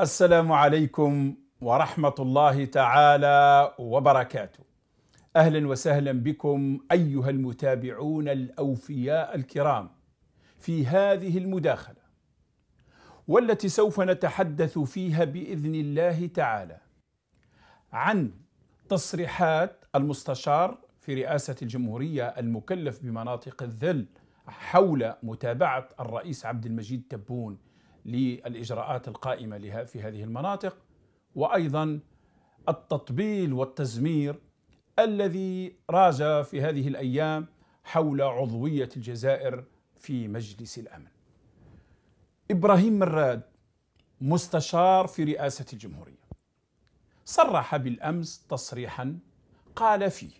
السلام عليكم ورحمه الله تعالى وبركاته. اهلا وسهلا بكم ايها المتابعون الاوفياء الكرام في هذه المداخله والتي سوف نتحدث فيها باذن الله تعالى عن تصريحات المستشار في رئاسه الجمهوريه المكلف بمناطق الذل حول متابعه الرئيس عبد المجيد تبون للاجراءات القائمه لها في هذه المناطق وايضا التطبيل والتزمير الذي راج في هذه الايام حول عضويه الجزائر في مجلس الامن. ابراهيم مراد مستشار في رئاسه الجمهوريه صرح بالامس تصريحا قال فيه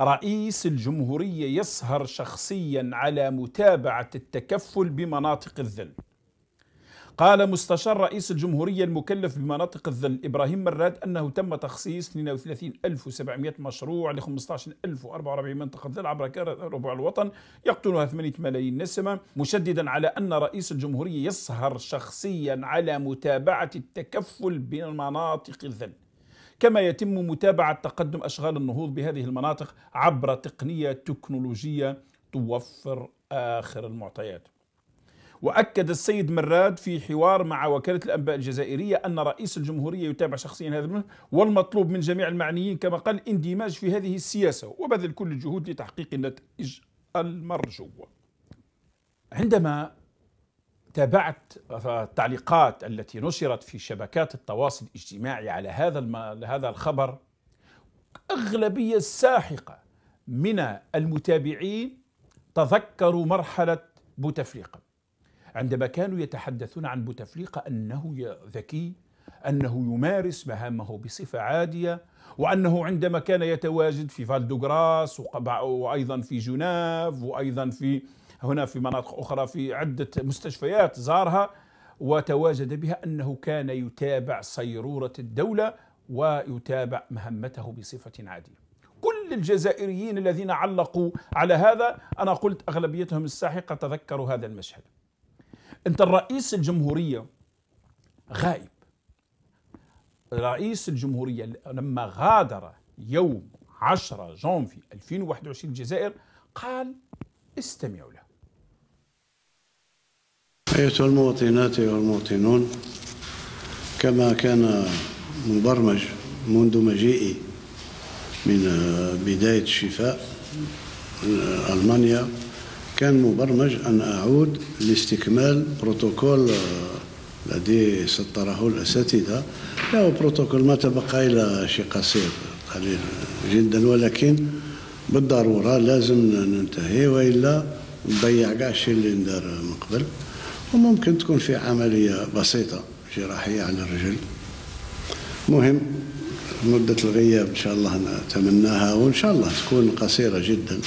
رئيس الجمهوريه يسهر شخصيا على متابعه التكفل بمناطق الذل قال مستشار رئيس الجمهورية المكلف بمناطق الظل إبراهيم مراد أنه تم تخصيص 32700 مشروع ل 15044 منطقة ظل عبر ربع الوطن يقتلها 8 ملايين نسمة مشددا على أن رئيس الجمهورية يسهر شخصيا على متابعة التكفل بمناطق الظل كما يتم متابعة تقدم أشغال النهوض بهذه المناطق عبر تقنية تكنولوجية توفر آخر المعطيات وأكد السيد مراد في حوار مع وكالة الأنباء الجزائرية أن رئيس الجمهورية يتابع شخصيا هذا الملف والمطلوب من جميع المعنيين كما قال الاندماج في هذه السياسة وبذل كل الجهود لتحقيق النتائج المرجوة عندما تابعت التعليقات التي نشرت في شبكات التواصل الاجتماعي على هذا هذا الخبر أغلبية ساحقة من المتابعين تذكروا مرحلة بوتفليقة عندما كانوا يتحدثون عن بوتفليقة أنه ذكي أنه يمارس مهامه بصفة عادية وأنه عندما كان يتواجد في فالدوغراس وأيضا في جنيف وأيضا في هنا في مناطق أخرى في عدة مستشفيات زارها وتواجد بها أنه كان يتابع صيرورة الدولة ويتابع مهمته بصفة عادية كل الجزائريين الذين علقوا على هذا أنا قلت أغلبيتهم الساحقة تذكروا هذا المشهد انت الرئيس الجمهوريه غائب رئيس الجمهوريه لما غادر يوم 10 جانفي 2021 الجزائر قال استمعوا له أيها المواطنات والمواطنون كما كان مبرمج منذ مجيئي من بداية الشفاء آه، ألمانيا كان مبرمج أن أعود لاستكمال بروتوكول آه، الذي سطره الأساتذة له بروتوكول ما تبقى إلى شيء قصير قليل جدا ولكن بالضرورة لازم ننتهي وإلا نضيع كاع الشيء اللي ندار من قبل وممكن تكون في عملية بسيطة جراحية على الرجل مهم مدة الغياب إن شاء الله نتمناها وإن شاء الله تكون قصيرة جداً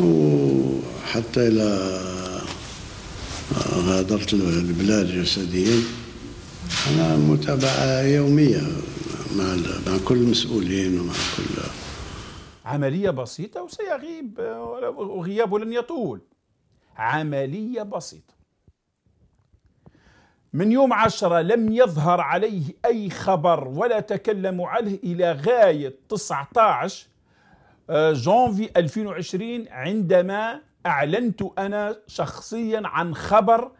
وحتى إلى غادرت آه، البلاد جسديا أنا متابعة يومية مع مع كل المسؤولين ومع كل عملية بسيطة وسيغيب وغيابه آه، لن يطول عملية بسيطة من يوم عشرة لم يظهر عليه أي خبر ولا تكلموا عنه إلى غاية 19 آه، جانفي 2020 عندما أعلنت أنا شخصيا عن خبر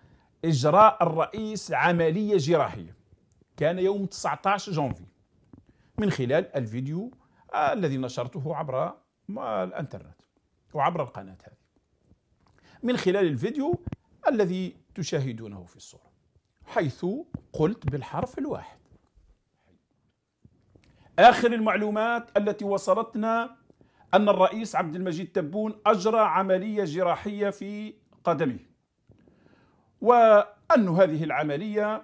إجراء الرئيس عملية جراحية كان يوم 19 جانفي من خلال الفيديو آه، الذي نشرته عبر آه، الانترنت وعبر القناة هذه من خلال الفيديو الذي تشاهدونه في الصورة حيث قلت بالحرف الواحد آخر المعلومات التي وصلتنا أن الرئيس عبد المجيد تبون أجرى عملية جراحية في قدمه وأن هذه العملية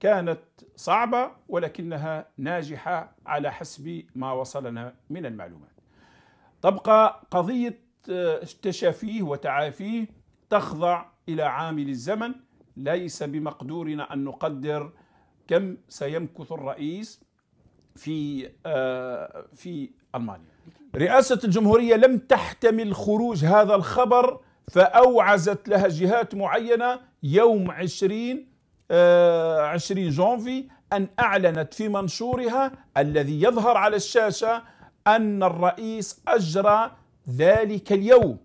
كانت صعبة ولكنها ناجحة على حسب ما وصلنا من المعلومات تبقى قضية آه، تشافيه وتعافيه تخضع إلى عامل الزمن ليس بمقدورنا أن نقدر كم سيمكث الرئيس في آه، في ألمانيا رئاسة الجمهورية لم تحتمل خروج هذا الخبر فأوعزت لها جهات معينة يوم عشرين آه، عشرين جونفي أن أعلنت في منشورها الذي يظهر على الشاشة أن الرئيس أجرى ذلك اليوم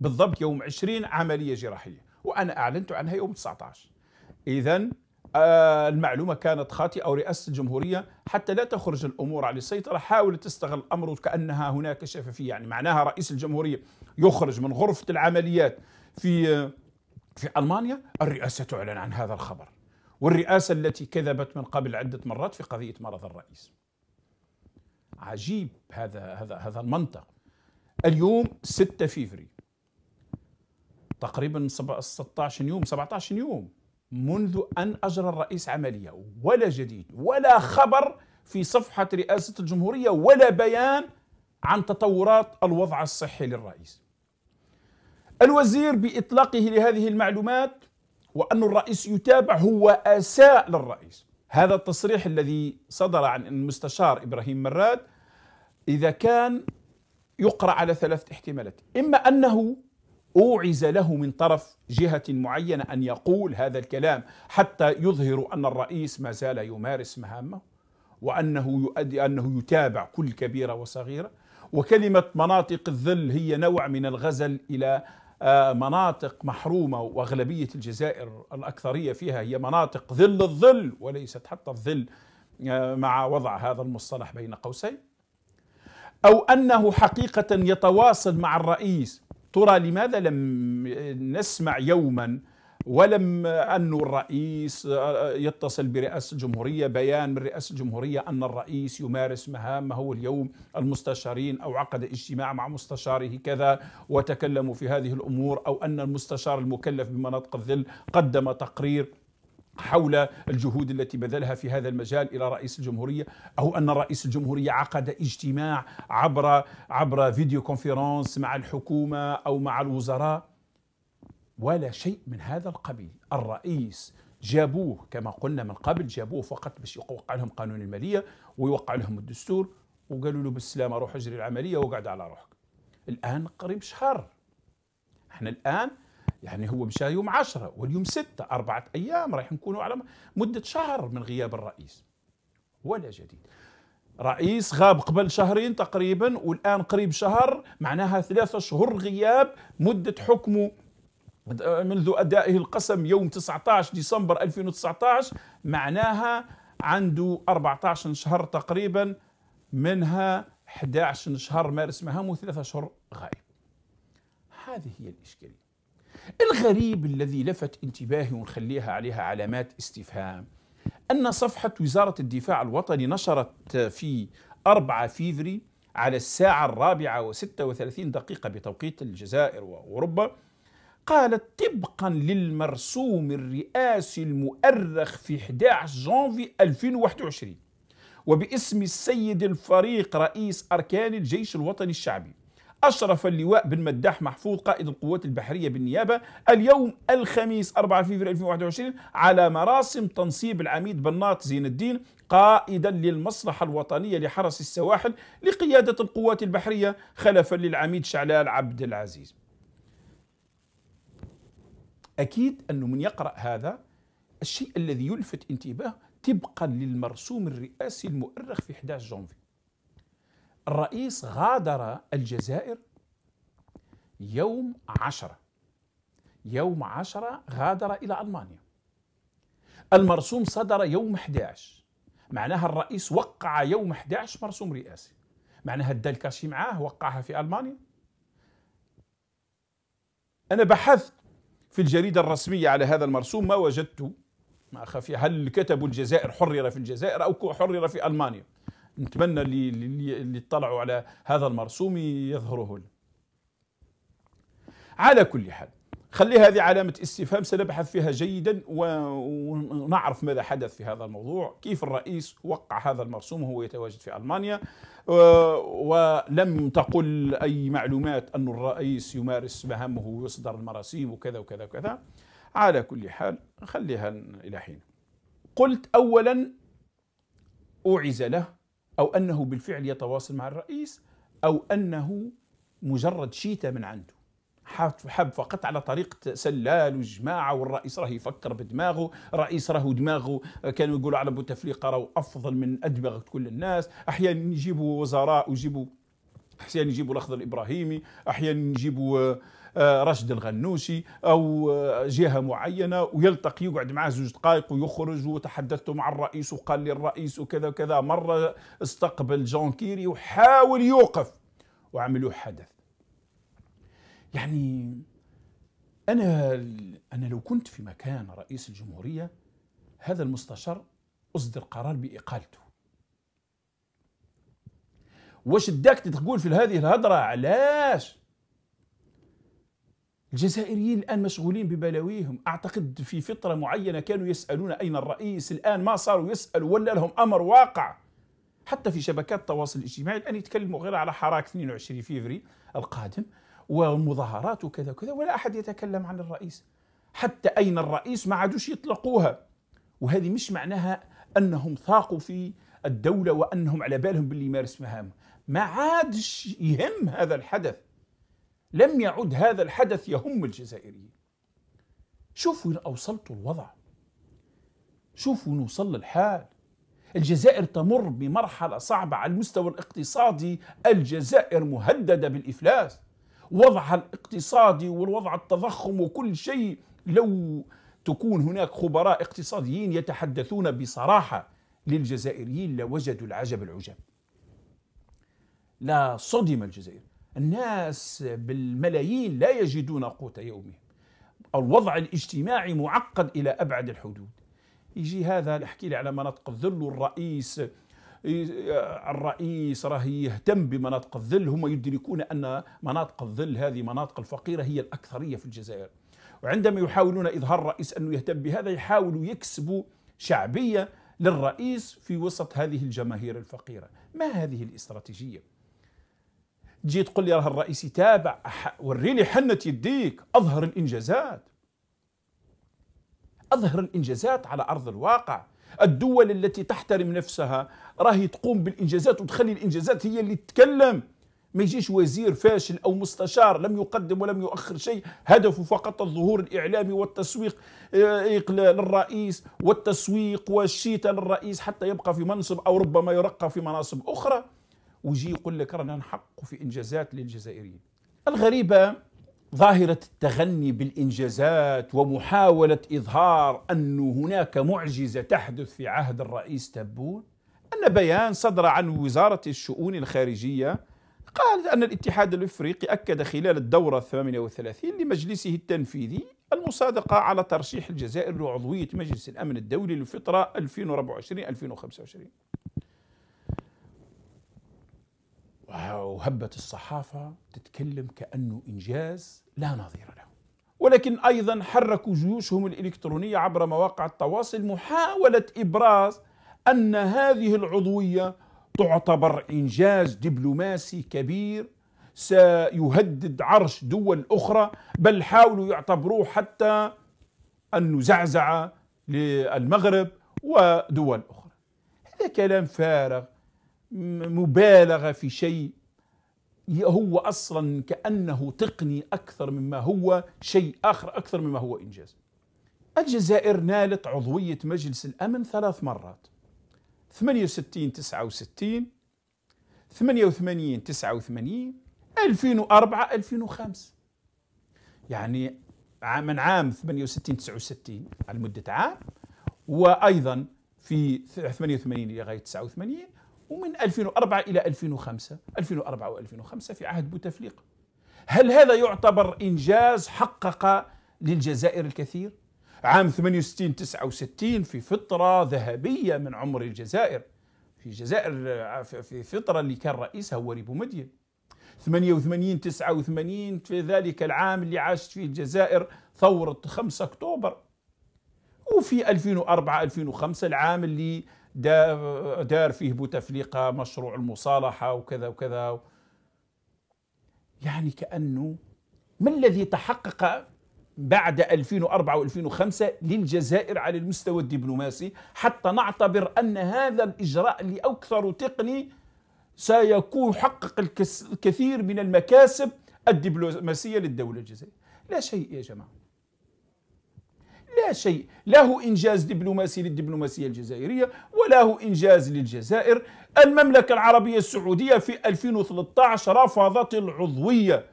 بالضبط يوم عشرين عملية جراحية وأنا أعلنت عنها يوم 19 إذا آه، المعلومة كانت خاطئة أو رئاسة الجمهورية حتى لا تخرج الأمور عن السيطرة حاولت تستغل الأمر وكأنها هناك شفافية يعني معناها رئيس الجمهورية يخرج من غرفة العمليات في في ألمانيا الرئاسة تعلن عن هذا الخبر والرئاسة التي كذبت من قبل عدة مرات في قضية مرض الرئيس عجيب هذا هذا هذا المنطق اليوم 6 فيفري تقريبا 16 يوم 17 يوم منذ أن أجرى الرئيس عملية ولا جديد ولا خبر في صفحة رئاسة الجمهورية ولا بيان عن تطورات الوضع الصحي للرئيس الوزير بإطلاقه لهذه المعلومات وأن الرئيس يتابع هو أساء للرئيس هذا التصريح الذي صدر عن المستشار إبراهيم مراد إذا كان يقرأ على ثلاثة احتمالات إما أنه أوعز له من طرف جهة معينة أن يقول هذا الكلام حتى يظهر أن الرئيس ما زال يمارس مهامه وأنه يؤدي أنه يتابع كل كبيرة وصغيرة وكلمة مناطق الذل هي نوع من الغزل إلى آه، مناطق محرومة وأغلبية الجزائر الأكثرية فيها هي مناطق ذل الظل وليست حتى الظل آه، مع وضع هذا المصطلح بين قوسين أو أنه حقيقة يتواصل مع الرئيس ترى لماذا لم نسمع يوما ولم أن الرئيس يتصل برئاسة الجمهورية بيان من رئاسة الجمهورية أن الرئيس يمارس مهامه اليوم المستشارين أو عقد اجتماع مع مستشاره كذا وتكلموا في هذه الأمور أو أن المستشار المكلف بمناطق الظل قدم تقرير حول الجهود التي بذلها في هذا المجال الى رئيس الجمهوريه او ان رئيس الجمهوريه عقد اجتماع عبر عبر فيديو كونفرنس مع الحكومه او مع الوزراء ولا شيء من هذا القبيل الرئيس جابوه كما قلنا من قبل جابوه فقط باش يوقع لهم قانون الماليه ويوقع لهم الدستور وقالوا له بالسلامه روح اجري العمليه وقعد على روحك الان قريب شهر احنا الان يعني هو مشى يوم عشرة واليوم ستة أربعة أيام راح نكونوا على مدة شهر من غياب الرئيس ولا جديد رئيس غاب قبل شهرين تقريبا والآن قريب شهر معناها ثلاثة شهور غياب مدة حكمه منذ أدائه القسم يوم 19 ديسمبر 2019 معناها عنده 14 شهر تقريبا منها 11 شهر مارس مهامه وثلاثة شهر غائب هذه هي الإشكالية الغريب الذي لفت انتباهي ونخليها عليها علامات استفهام أن صفحة وزارة الدفاع الوطني نشرت في 4 فيفري على الساعة الرابعة الرابعة و36 دقيقة بتوقيت الجزائر وأوروبا قالت طبقا للمرسوم الرئاسي المؤرخ في 11 جانفي 2021 وباسم السيد الفريق رئيس أركان الجيش الوطني الشعبي أشرف اللواء بن مداح محفوظ قائد القوات البحرية بالنيابة اليوم الخميس 4 فبراير 2021 على مراسم تنصيب العميد بناط زين الدين قائدا للمصلحة الوطنية لحرس السواحل لقيادة القوات البحرية خلفا للعميد شعلال عبد العزيز أكيد أنه من يقرأ هذا الشيء الذي يلفت انتباه طبقا للمرسوم الرئاسي المؤرخ في 11 جانفي الرئيس غادر الجزائر يوم عشرة يوم عشرة غادر إلى ألمانيا المرسوم صدر يوم 11 معناها الرئيس وقع يوم 11 مرسوم رئاسي معناها الدلكاشي معاه وقعها في ألمانيا أنا بحثت في الجريدة الرسمية على هذا المرسوم ما وجدت ما خفي هل كتب الجزائر حرر في الجزائر أو حرر في ألمانيا نتمنى اللي, اللي اطلعوا على هذا المرسوم يظهره لنا على كل حال خلي هذه علامة استفهام سنبحث فيها جيدا ونعرف ماذا حدث في هذا الموضوع كيف الرئيس وقع هذا المرسوم وهو يتواجد في ألمانيا ولم تقل أي معلومات أن الرئيس يمارس مهامه ويصدر المراسيم وكذا وكذا وكذا على كل حال خليها إلى حين قلت أولا أوعز له أو أنه بالفعل يتواصل مع الرئيس أو أنه مجرد شيته من عنده حب فقط على طريقة سلال وجماعة والرئيس راه يفكر بدماغه رئيس راه دماغه كانوا يقولوا على بوتفليقة راهو أفضل من أدمغة كل الناس أحيانا يجيبوا وزراء ويجيبوا أحيانا يجيبوا الأخضر الإبراهيمي أحيانا يجيبوا آه، رشد الغنوشي أو آه، جهة معينة ويلتقي يقعد معاه زوج دقائق ويخرج وتحدثت مع الرئيس وقال لي الرئيس وكذا وكذا مرة استقبل جون كيري وحاول يوقف وعملوا حدث يعني أنا أنا لو كنت في مكان رئيس الجمهورية هذا المستشار أصدر قرار بإقالته واش داك تقول في هذه الهضره علاش الجزائريين الآن مشغولين ببلاويهم أعتقد في فترة معينة كانوا يسألون أين الرئيس الآن ما صاروا يسألوا ولا لهم أمر واقع حتى في شبكات التواصل الاجتماعي الآن يتكلموا غير على حراك 22 فيفري القادم ومظاهرات وكذا وكذا ولا أحد يتكلم عن الرئيس حتى أين الرئيس ما عادوش يطلقوها وهذه مش معناها أنهم ثاقوا في الدولة وأنهم على بالهم باللي يمارس مهامه ما عادش يهم هذا الحدث لم يعد هذا الحدث يهم الجزائريين شوفوا وين أوصلتوا الوضع شوفوا وين وصل الحال الجزائر تمر بمرحلة صعبة على المستوى الاقتصادي الجزائر مهددة بالإفلاس وضعها الاقتصادي والوضع التضخم وكل شيء لو تكون هناك خبراء اقتصاديين يتحدثون بصراحة للجزائريين لوجدوا العجب العجاب لا صدم الجزائر الناس بالملايين لا يجدون قوت يومهم الوضع الاجتماعي معقد إلى أبعد الحدود يجي هذا نحكي لي على مناطق الذل والرئيس الرئيس راه يهتم بمناطق الذل هم يدركون أن مناطق الذل هذه مناطق الفقيرة هي الأكثرية في الجزائر وعندما يحاولون إظهار الرئيس أنه يهتم بهذا يحاولوا يكسبوا شعبية للرئيس في وسط هذه الجماهير الفقيرة ما هذه الاستراتيجية؟ تجي تقول لي راه الرئيس يتابع وريني حنة يديك أظهر الإنجازات أظهر الإنجازات على أرض الواقع الدول التي تحترم نفسها راهي تقوم بالإنجازات وتخلي الإنجازات هي اللي تتكلم ما يجيش وزير فاشل أو مستشار لم يقدم ولم يؤخر شيء هدفه فقط الظهور الإعلامي والتسويق آه، للرئيس والتسويق والشيطة للرئيس حتى يبقى في منصب أو ربما يرقى في مناصب أخرى ويجي يقول لك رانا نحقق في انجازات للجزائريين الغريبه ظاهره التغني بالانجازات ومحاوله اظهار ان هناك معجزه تحدث في عهد الرئيس تبون ان بيان صدر عن وزاره الشؤون الخارجيه قال ان الاتحاد الافريقي اكد خلال الدوره 38 لمجلسه التنفيذي المصادقه على ترشيح الجزائر لعضويه مجلس الامن الدولي للفتره 2024 2025 وهبت الصحافة تتكلم كأنه إنجاز لا نظير له ولكن أيضا حركوا جيوشهم الإلكترونية عبر مواقع التواصل محاولة إبراز أن هذه العضوية تعتبر إنجاز دبلوماسي كبير سيهدد عرش دول أخرى بل حاولوا يعتبروه حتى أنه زعزعة للمغرب ودول أخرى هذا كلام فارغ مبالغه في شيء هو اصلا كانه تقني اكثر مما هو شيء اخر اكثر مما هو انجاز. الجزائر نالت عضويه مجلس الامن ثلاث مرات 68 69 88 89 2004 2005 يعني عام من عام 68 69 على مده عام وايضا في 88 لغايه 89 ومن 2004 إلى 2005 2004 و2005 في عهد بوتفليقة هل هذا يعتبر إنجاز حقق للجزائر الكثير؟ عام 68 69 في فترة ذهبية من عمر الجزائر في الجزائر في فترة اللي كان رئيسها هو ريبو مدين 88 89 في ذلك العام اللي عاشت فيه الجزائر ثورة 5 أكتوبر وفي 2004 2005 العام اللي دار فيه بوتفليقة مشروع المصالحة وكذا وكذا يعني كأنه ما الذي تحقق بعد 2004 و2005 للجزائر على المستوى الدبلوماسي حتى نعتبر أن هذا الإجراء لأكثر تقني سيكون حقق الكثير من المكاسب الدبلوماسية للدولة الجزائرية لا شيء يا جماعة لا شيء له إنجاز دبلوماسي للدبلوماسية الجزائرية وله إنجاز للجزائر المملكة العربية السعودية في 2013 رفضت العضوية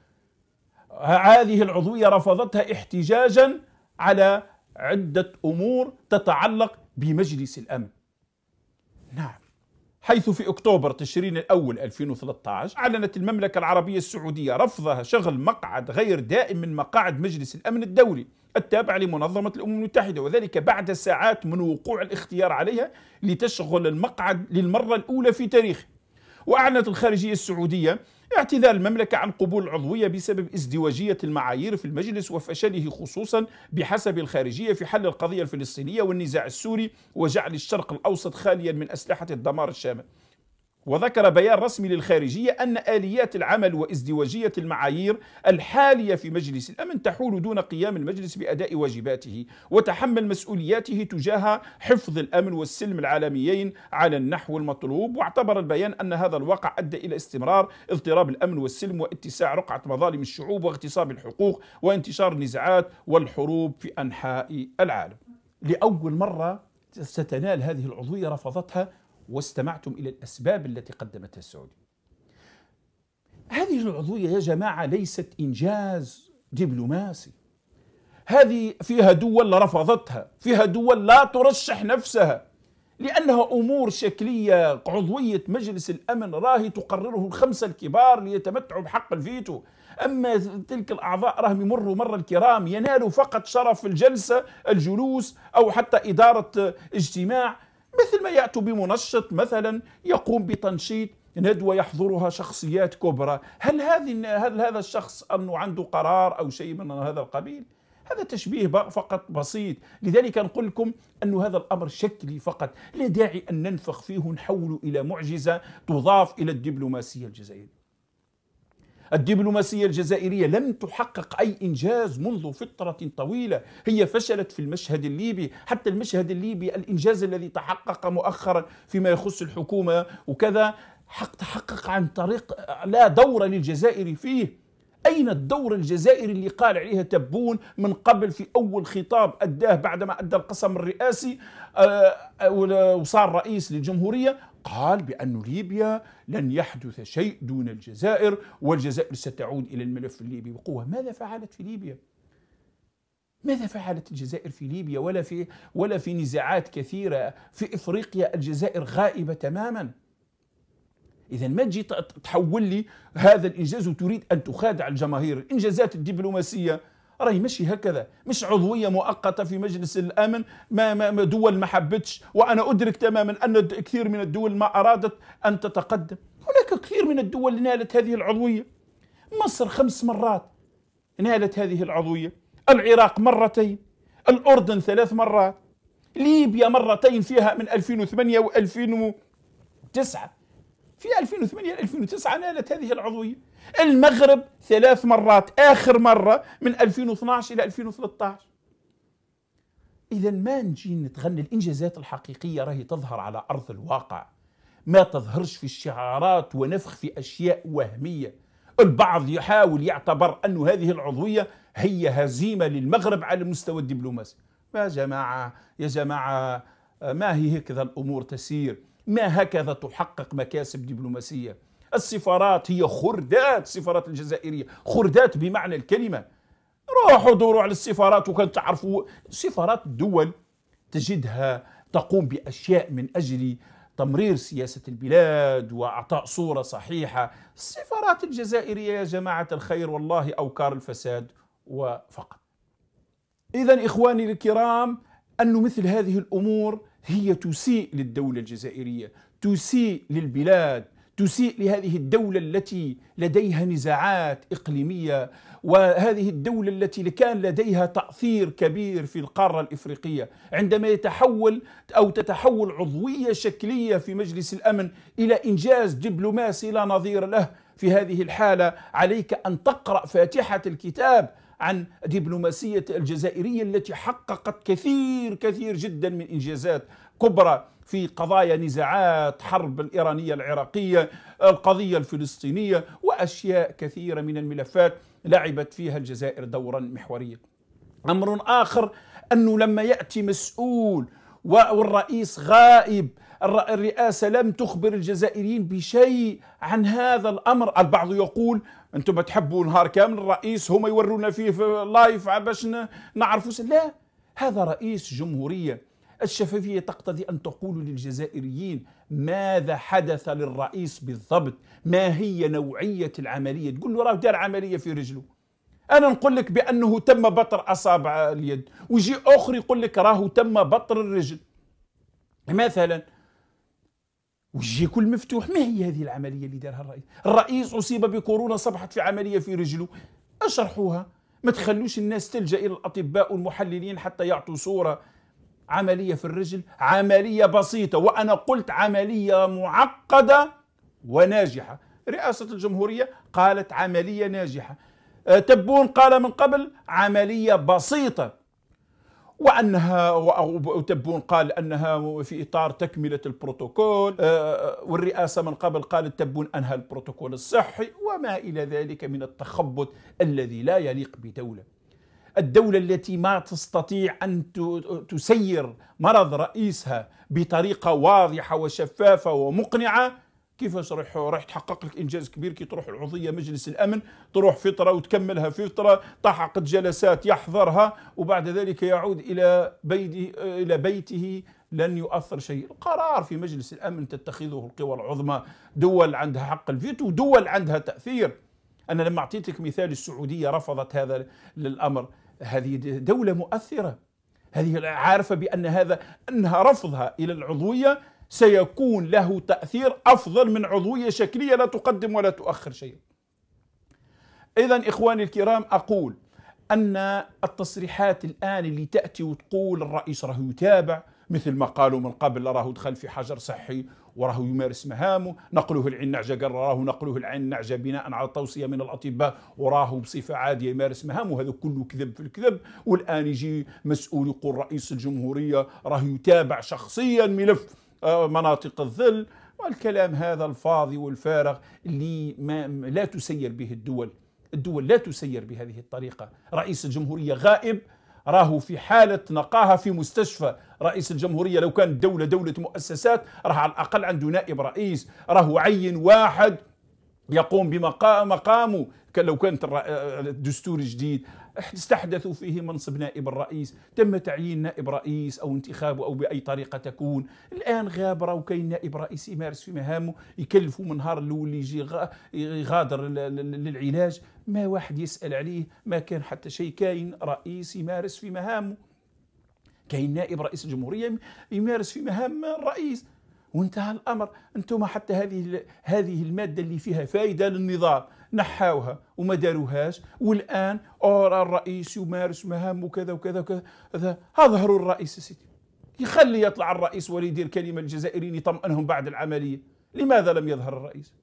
هذه العضوية رفضتها احتجاجا على عدة أمور تتعلق بمجلس الأمن نعم حيث في أكتوبر تشرين الأول 2013 أعلنت المملكة العربية السعودية رفضها شغل مقعد غير دائم من مقاعد مجلس الأمن الدولي التابع لمنظمة الأمم المتحدة وذلك بعد ساعات من وقوع الاختيار عليها لتشغل المقعد للمرة الأولى في تاريخه وأعلنت الخارجية السعودية اعتذار المملكة عن قبول العضوية بسبب ازدواجية المعايير في المجلس وفشله خصوصا بحسب الخارجية في حل القضية الفلسطينية والنزاع السوري وجعل الشرق الأوسط خاليا من أسلحة الدمار الشامل وذكر بيان رسمي للخارجية أن آليات العمل وازدواجية المعايير الحالية في مجلس الأمن تحول دون قيام المجلس بأداء واجباته وتحمل مسؤولياته تجاه حفظ الأمن والسلم العالميين على النحو المطلوب واعتبر البيان أن هذا الواقع أدى إلى استمرار اضطراب الأمن والسلم واتساع رقعة مظالم الشعوب واغتصاب الحقوق وانتشار النزاعات والحروب في أنحاء العالم لأول مرة ستنال هذه العضوية رفضتها واستمعتم إلى الأسباب التي قدمتها السعودية هذه العضوية يا جماعة ليست إنجاز دبلوماسي هذه فيها دول رفضتها فيها دول لا ترشح نفسها لأنها أمور شكلية عضوية مجلس الأمن راهي تقرره الخمسة الكبار ليتمتعوا بحق الفيتو أما تلك الأعضاء راهم يمروا مرة الكرام ينالوا فقط شرف الجلسة الجلوس أو حتى إدارة اجتماع مثل ما يأتوا بمنشط مثلا يقوم بتنشيط ندوة يحضرها شخصيات كبرى هل, هذه هل هذا الشخص أنه عنده قرار أو شيء من هذا القبيل هذا تشبيه فقط بسيط لذلك نقول لكم انه هذا الأمر شكلي فقط لا داعي أن ننفخ فيه نحوله إلى معجزة تضاف إلى الدبلوماسية الجزائرية الدبلوماسية الجزائرية لم تحقق أي إنجاز منذ فترة طويلة هي فشلت في المشهد الليبي حتى المشهد الليبي الإنجاز الذي تحقق مؤخرا فيما يخص الحكومة وكذا حق تحقق عن طريق لا دور للجزائر فيه أين الدور الجزائري اللي قال عليها تبون من قبل في أول خطاب أداه بعدما أدى القسم الرئاسي آه، آه، وصار رئيس للجمهورية قال بأن ليبيا لن يحدث شيء دون الجزائر والجزائر ستعود إلى الملف الليبي بقوة ماذا فعلت في ليبيا؟ ماذا فعلت الجزائر في ليبيا ولا في ولا في نزاعات كثيرة في إفريقيا الجزائر غائبة تماما إذا ما تجي تحول لي هذا الإنجاز وتريد أن تخادع الجماهير الإنجازات الدبلوماسية راهي ماشي هكذا مش عضويه مؤقته في مجلس الامن ما, ما دول ما حبتش وانا ادرك تماما ان كثير من الدول ما ارادت ان تتقدم هناك كثير من الدول نالت هذه العضويه مصر خمس مرات نالت هذه العضويه العراق مرتين الاردن ثلاث مرات ليبيا مرتين فيها من 2008 و2009 في 2008 2009 نالت هذه العضويه المغرب ثلاث مرات آخر مرة من 2012 إلى 2013 إذا ما نجي نتغنى الإنجازات الحقيقية راهي تظهر على أرض الواقع ما تظهرش في الشعارات ونفخ في أشياء وهمية البعض يحاول يعتبر أن هذه العضوية هي هزيمة للمغرب على المستوى الدبلوماسي يا جماعة يا جماعة ما هي هكذا الأمور تسير ما هكذا تحقق مكاسب دبلوماسية السفارات هي خردات السفارات الجزائرية خردات بمعنى الكلمة روحوا دوروا على السفارات وكان تعرفوا سفارات الدول تجدها تقوم بأشياء من أجل تمرير سياسة البلاد وأعطاء صورة صحيحة السفارات الجزائرية يا جماعة الخير والله أوكار الفساد وفقط إذا إخواني الكرام أن مثل هذه الأمور هي تسيء للدولة الجزائرية تسيء للبلاد تسيء لهذه الدولة التي لديها نزاعات إقليمية وهذه الدولة التي كان لديها تأثير كبير في القارة الإفريقية عندما يتحول أو تتحول عضوية شكلية في مجلس الأمن إلى إنجاز دبلوماسي لا نظير له في هذه الحالة عليك أن تقرأ فاتحة الكتاب عن دبلوماسية الجزائرية التي حققت كثير كثير جدا من إنجازات كبرى في قضايا نزاعات حرب الإيرانية العراقية القضية الفلسطينية وأشياء كثيرة من الملفات لعبت فيها الجزائر دورا محوريا أمر آخر أنه لما يأتي مسؤول والرئيس غائب الرئاسة لم تخبر الجزائريين بشيء عن هذا الأمر البعض يقول أنتم تحبوا نهار كامل الرئيس هم يورونا فيه في لايف باش نعرفوا لا هذا رئيس جمهورية الشفافية تقتضي أن تقول للجزائريين ماذا حدث للرئيس بالضبط ما هي نوعية العملية تقول له راه دار عملية في رجله أنا نقول لك بأنه تم بطر أصابع اليد ويجي آخر يقول لك راه تم بطر الرجل مثلا ويجي كل مفتوح ما هي هذه العملية اللي دارها الرئيس الرئيس أصيب بكورونا صبحت في عملية في رجله أشرحوها ما تخلوش الناس تلجأ إلى الأطباء والمحللين حتى يعطوا صورة عملية في الرجل عملية بسيطة وأنا قلت عملية معقدة وناجحة رئاسة الجمهورية قالت عملية ناجحة أه، تبون قال من قبل عملية بسيطة وأنها وتبون قال أنها في إطار تكملة البروتوكول أه، والرئاسة من قبل قالت تبون أنهى البروتوكول الصحي وما إلى ذلك من التخبط الذي لا يليق بدولة الدولة التي ما تستطيع أن تسير مرض رئيسها بطريقة واضحة وشفافة ومقنعة كيفاش راح راح تحقق لك انجاز كبير كي تروح العضويه مجلس الامن تروح فتره وتكملها فتره تحقق جلسات يحضرها وبعد ذلك يعود الى بيته الى بيته لن يؤثر شيء القرار في مجلس الامن تتخذه القوى العظمى دول عندها حق الفيتو دول عندها تاثير انا لما اعطيتك مثال السعوديه رفضت هذا الامر هذه دولة مؤثرة هذه عارفة بأن هذا أنها رفضها إلى العضوية سيكون له تأثير أفضل من عضوية شكلية لا تقدم ولا تؤخر شيء إذا إخواني الكرام أقول أن التصريحات الآن اللي تأتي وتقول الرئيس راه يتابع مثل ما قالوا من قبل راه دخل في حجر صحي وراه يمارس مهامه نقله العين نعجة قال راه نقله العين نعجة بناء على توصية من الأطباء وراه بصفة عادية يمارس مهامه هذا كله كذب في الكذب والآن يجي مسؤول يقول رئيس الجمهورية راه يتابع شخصيا ملف آه، مناطق الظل والكلام هذا الفاضي والفارغ اللي ما لا تسير به الدول الدول لا تسير بهذه الطريقة رئيس الجمهورية غائب راهو في حالة نقاها في مستشفى رئيس الجمهورية لو كانت دولة دولة مؤسسات راه على الأقل عنده نائب رئيس راهو عين واحد يقوم بمقامه لو كانت الدستور آه، جديد استحدثوا فيه منصب نائب الرئيس تم تعيين نائب رئيس أو انتخابه أو بأي طريقة تكون الآن غاب راهو كاين نائب رئيس يمارس في مهامه يكلفوا من نهار الأول يجي يغادر للعلاج ما واحد يسأل عليه ما كان حتى شيء كاين رئيس يمارس في مهامه كاين نائب رئيس الجمهورية يمارس في مهام الرئيس وانتهى الأمر أنتم حتى هذه هذه المادة اللي فيها فائدة للنظام نحاوها وما داروهاش والآن أرى الرئيس يمارس مهامه وكذا وكذا وكذا أظهروا الرئيس سيدي يخلي يطلع الرئيس وليدير كلمة الجزائريين يطمئنهم بعد العملية لماذا لم يظهر الرئيس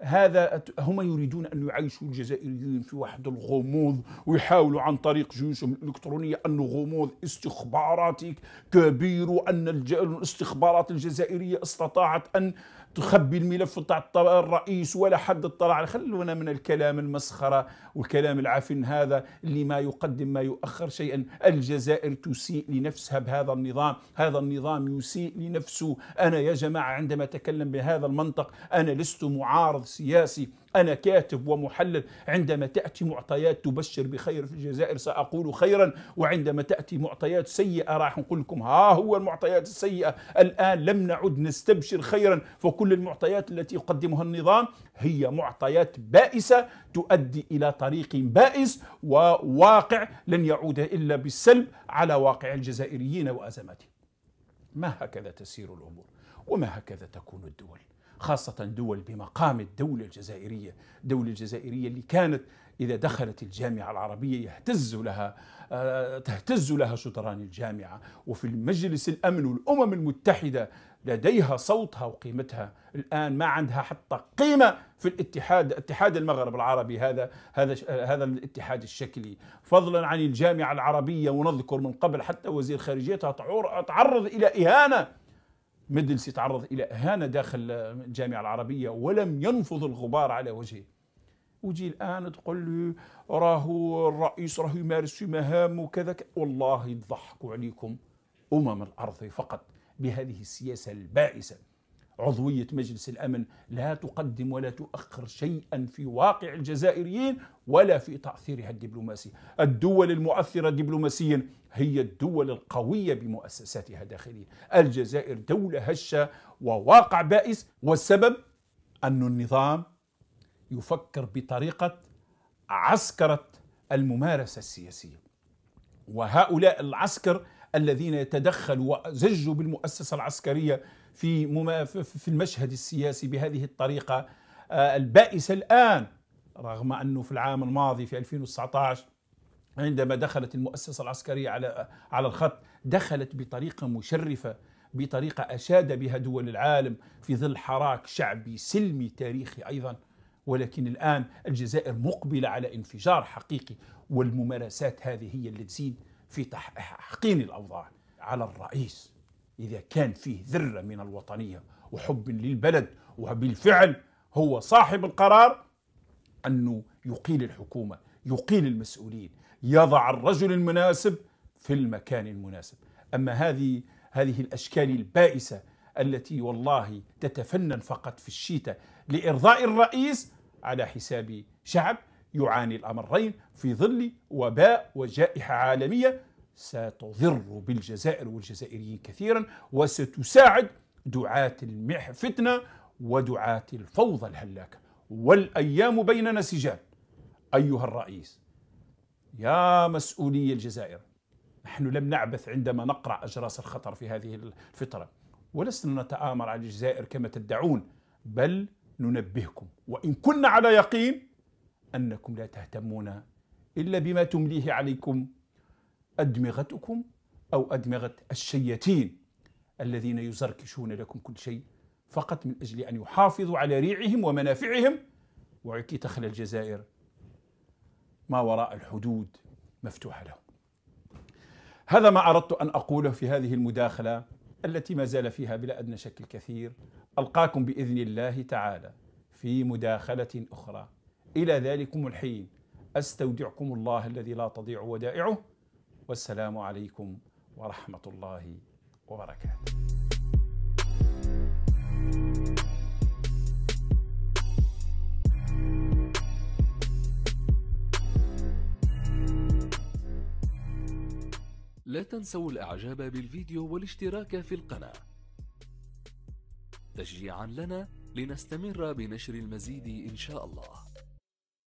هذا هم يريدون ان يعيشوا الجزائريين في واحد الغموض ويحاولوا عن طريق جيوشهم الالكترونيه ان غموض استخباراتي كبير وان الاستخبارات الجزائريه استطاعت ان تخبي الملف تاع الرئيس ولا حد اطلع خلونا من الكلام المسخره والكلام العفن هذا اللي ما يقدم ما يؤخر شيئا الجزائر تسيء لنفسها بهذا النظام هذا النظام يسيء لنفسه انا يا جماعه عندما اتكلم بهذا المنطق انا لست معارض سياسي أنا كاتب ومحلل عندما تأتي معطيات تبشر بخير في الجزائر سأقول خيرا وعندما تأتي معطيات سيئة راح نقول لكم ها هو المعطيات السيئة الآن لم نعد نستبشر خيرا فكل المعطيات التي يقدمها النظام هي معطيات بائسة تؤدي إلى طريق بائس وواقع لن يعود إلا بالسلب على واقع الجزائريين وأزماتهم ما هكذا تسير الأمور وما هكذا تكون الدول خاصة دول بمقام الدولة الجزائرية الدولة الجزائرية اللي كانت إذا دخلت الجامعة العربية يهتز لها آه، تهتز لها شطران الجامعة وفي المجلس الأمن والأمم المتحدة لديها صوتها وقيمتها الآن ما عندها حتى قيمة في الاتحاد اتحاد المغرب العربي هذا هذا آه، هذا الاتحاد الشكلي فضلا عن الجامعة العربية ونذكر من قبل حتى وزير خارجيتها تعرض إلى إهانة مدلس يتعرض إلى إهانة داخل الجامعة العربية ولم ينفض الغبار على وجهه وتجي الآن تقول له راهو الرئيس راهو يمارس في مهام وكذا والله يضحكوا عليكم أمم الأرض فقط بهذه السياسة البائسة عضوية مجلس الأمن لا تقدم ولا تؤخر شيئا في واقع الجزائريين ولا في تأثيرها الدبلوماسي الدول المؤثرة دبلوماسيا هي الدول القوية بمؤسساتها داخليا الجزائر دولة هشة وواقع بائس والسبب أن النظام يفكر بطريقة عسكرة الممارسة السياسية وهؤلاء العسكر الذين يتدخلوا وزجوا بالمؤسسة العسكرية في في المشهد السياسي بهذه الطريقة آه، البائسة الآن رغم أنه في العام الماضي في 2019 عندما دخلت المؤسسة العسكرية على على الخط دخلت بطريقة مشرفة بطريقة أشاد بها دول العالم في ظل حراك شعبي سلمي تاريخي أيضا ولكن الآن الجزائر مقبلة على انفجار حقيقي والممارسات هذه هي اللي تزيد في تحقين الأوضاع على الرئيس إذا كان فيه ذرة من الوطنية وحب للبلد وبالفعل هو صاحب القرار أنه يقيل الحكومة يقيل المسؤولين يضع الرجل المناسب في المكان المناسب أما هذه هذه الأشكال البائسة التي والله تتفنن فقط في الشتاء لإرضاء الرئيس على حساب شعب يعاني الأمرين في ظل وباء وجائحة عالمية ستضر بالجزائر والجزائريين كثيرا وستساعد دعاة المح فتنة ودعاة الفوضى الهلاكة والأيام بيننا سجال أيها الرئيس يا مسؤولي الجزائر نحن لم نعبث عندما نقرا أجراس الخطر في هذه الفترة ولسنا نتآمر على الجزائر كما تدعون بل ننبهكم وإن كنا على يقين أنكم لا تهتمون إلا بما تمليه عليكم أدمغتكم أو أدمغة الشياطين الذين يزركشون لكم كل شيء فقط من أجل أن يحافظوا على ريعهم ومنافعهم وعكي تخلى الجزائر ما وراء الحدود مفتوحة لهم هذا ما أردت أن أقوله في هذه المداخلة التي ما زال فيها بلا أدنى شك الكثير ألقاكم بإذن الله تعالى في مداخلة أخرى إلى ذلكم الحين أستودعكم الله الذي لا تضيع ودائعه والسلام عليكم ورحمة الله وبركاته لا تنسوا الاعجاب بالفيديو والاشتراك في القناة تشجيعا لنا لنستمر بنشر المزيد إن شاء الله